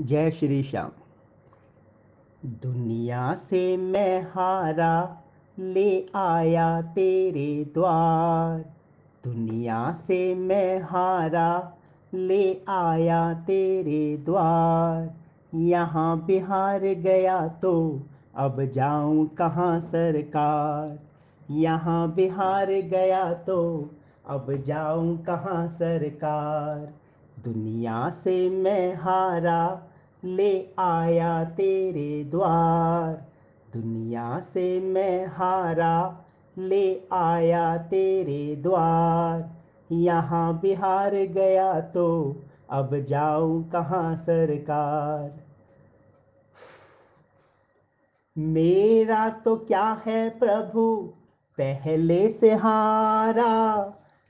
जय श्री श्याम दुनिया से मैं हारा ले आया तेरे द्वार दुनिया से मैं हारा ले आया तेरे द्वार यहाँ बिहार गया तो अब जाऊँ कहाँ सरकार यहाँ बिहार गया तो अब जाऊँ कहाँ सरकार दुनिया से मैं हारा ले आया तेरे द्वार दुनिया से मैं हारा ले आया तेरे द्वार यहाँ बिहार गया तो अब जाऊँ कहाँ सरकार मेरा तो क्या है प्रभु पहले से हारा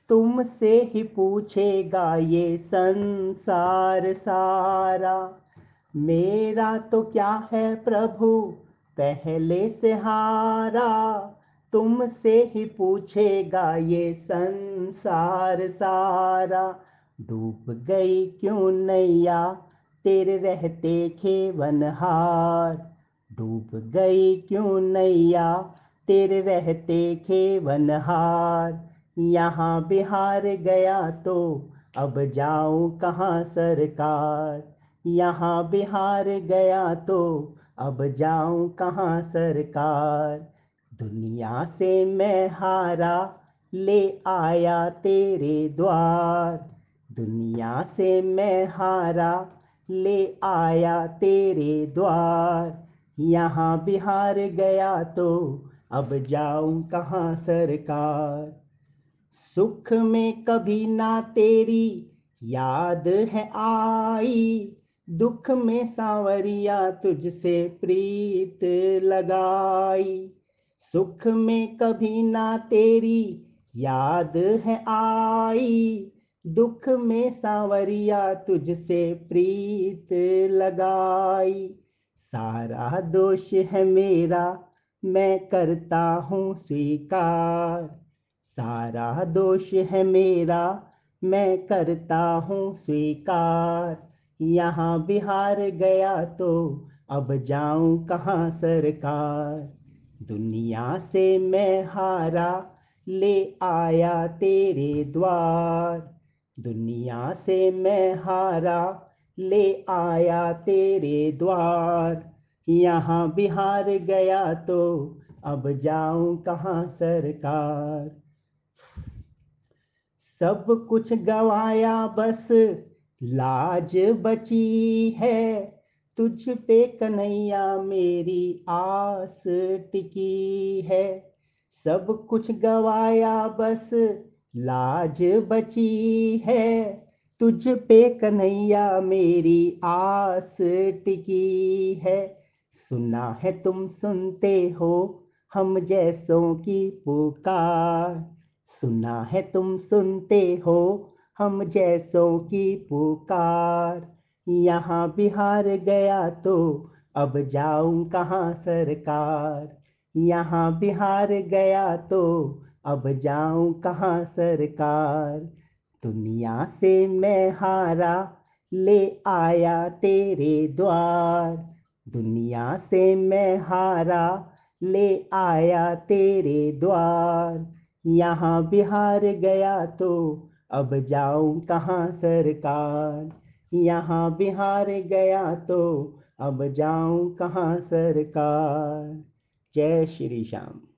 तुमसे ही पूछेगा ये संसार सारा मेरा तो क्या है प्रभु पहले से हारा तुमसे ही पूछेगा ये संसार सारा डूब गई क्यों नैया तेरे रहते खे वनहार डूब गई क्यों नैया तेरे रहते खेवन वनहार यहाँ बिहार गया तो अब जाओ कहाँ सरकार यहाँ बिहार गया तो अब जाओ कहाँ सरकार दुनिया से मैं हारा ले आया तेरे द्वार दुनिया से मैं हारा ले आया तेरे द्वार यहाँ बिहार गया तो अब जाऊँ कहाँ सरकार सुख में कभी ना तेरी याद है आई दुख में सांवरिया तुझसे प्रीत लगाई सुख में कभी ना तेरी याद है आई दुख में सांवरिया तुझसे प्रीत लगाई सारा दोष है मेरा मैं करता हूँ स्वीकार सारा दोष है मेरा मैं करता हूँ स्वीकार यहाँ बिहार गया तो अब जाऊं कहाँ सरकार दुनिया से मैं हारा ले आया तेरे द्वार दुनिया से मैं हारा ले आया तेरे द्वार यहाँ बिहार गया तो अब जाऊं कहाँ सरकार सब कुछ गवाया बस लाज बची है तुझ पे कन्हैया मेरी आस टिकी है सब कुछ गवाया बस लाज बची है तुझ पे कन्हैया मेरी आस टिकी है सुना है तुम सुनते हो हम जैसों की पुकार सुना है तुम सुनते हो हम जैसों की पुकार यहाँ बिहार गया तो अब जाऊं कहाँ सरकार यहाँ बिहार गया तो अब जाऊं कहाँ सरकार दुनिया से मैं हारा ले आया तेरे द्वार दुनिया से मैं हारा ले आया तेरे द्वार यहाँ बिहार गया तो अब जाऊं कहाँ सरकार यहाँ बिहार गया तो अब जाऊं कहाँ सरकार जय श्री श्याम